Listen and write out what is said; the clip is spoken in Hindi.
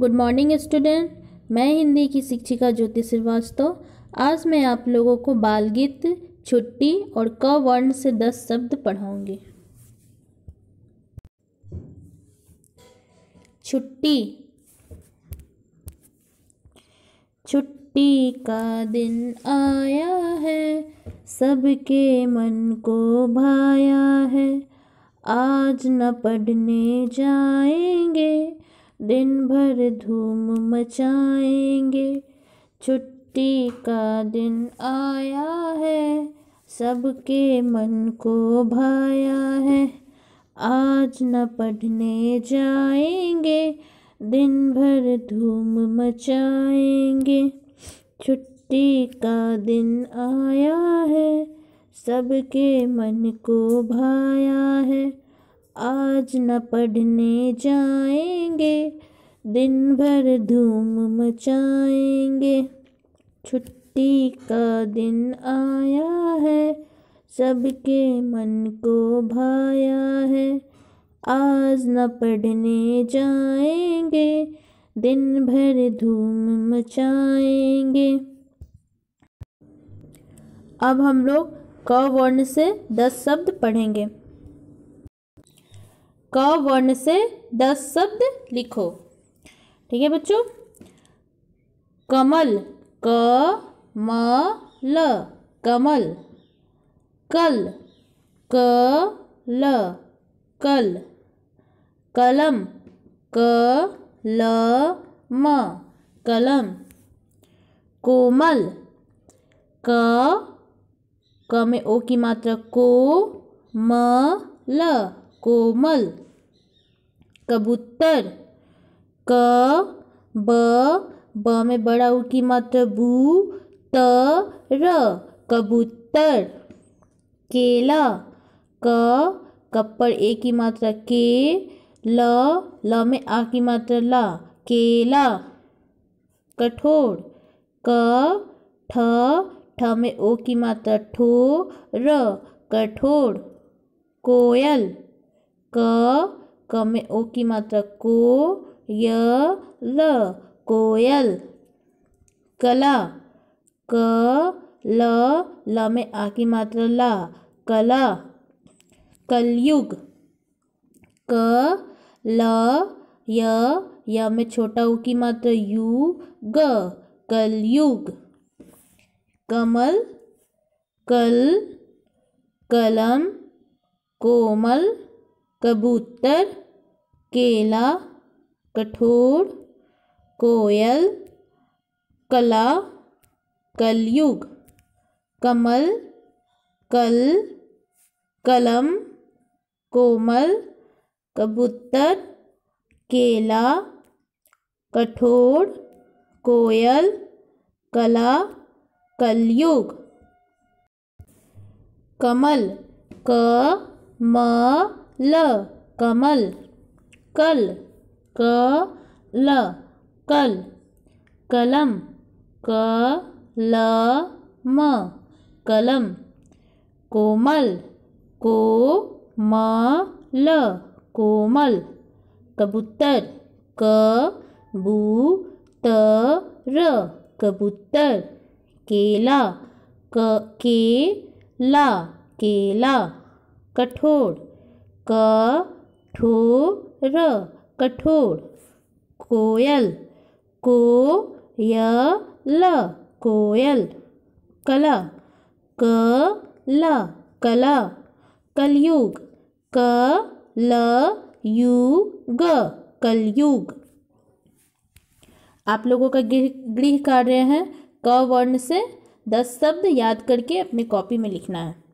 गुड मॉर्निंग स्टूडेंट मैं हिंदी की शिक्षिका ज्योति श्रीवास्तव आज मैं आप लोगों को बालगीत छुट्टी और क वर्ण से दस शब्द पढ़ाऊंगी छुट्टी छुट्टी का दिन आया है सबके मन को भाया है आज न पढ़ने जाएंगे दिन भर धूम मचाएंगे छुट्टी का दिन आया है सबके मन को भाया है आज न पढ़ने जाएंगे दिन भर धूम मचाएंगे छुट्टी का दिन आया है सबके मन को भाया है आज न पढ़ने जाएंगे दिन भर धूम मचाएंगे छुट्टी का दिन आया है सबके मन को भाया है आज न पढ़ने जाएंगे दिन भर धूम मचाएंगे अब हम लोग क वर्ण से दस शब्द पढ़ेंगे क वर्ण से दस शब्द लिखो ठीक है बच्चों कमल क म ल कमल कल क ल कल कलम क ल म कलम कोमल क क में ओ की मात्रा को म ल कोमल कबूतर क ब ब में बड़ा ऊ की मात्रा बू त र कबूतर केला क कप पर ए की मात्रा के ल ल में आ की मात्रा ला केला कठोर क ठ ठ में ओ की मात्रा ठो र कठोर कोयल क क में ओ की मात्रा को य ल कोयल कला क ल ल में आ की मात्रा ला कला कलयुग क ल य य में छोटा ऊ की मात्रा यू ग कलयुग कमल कल कलम कोमल कबूतर केला कठोर कोयल कला कलयुग कमल कल कलम कोमल कबूतर केला कठोर कोयल कला कलयुग कमल क म ल कमल कल क ल कल कलम क ल म कलम कोमल को म ल कोमल कबूतर क बू त र कबूतर केला क के ला केला कठोर कठोर कठोर कोयल को य ल कोयल कला क ल कला कलयुग क ल यू ग कलयुग आप लोगों का गृह कार्य है क वर्ण से दस शब्द याद करके अपने कॉपी में लिखना है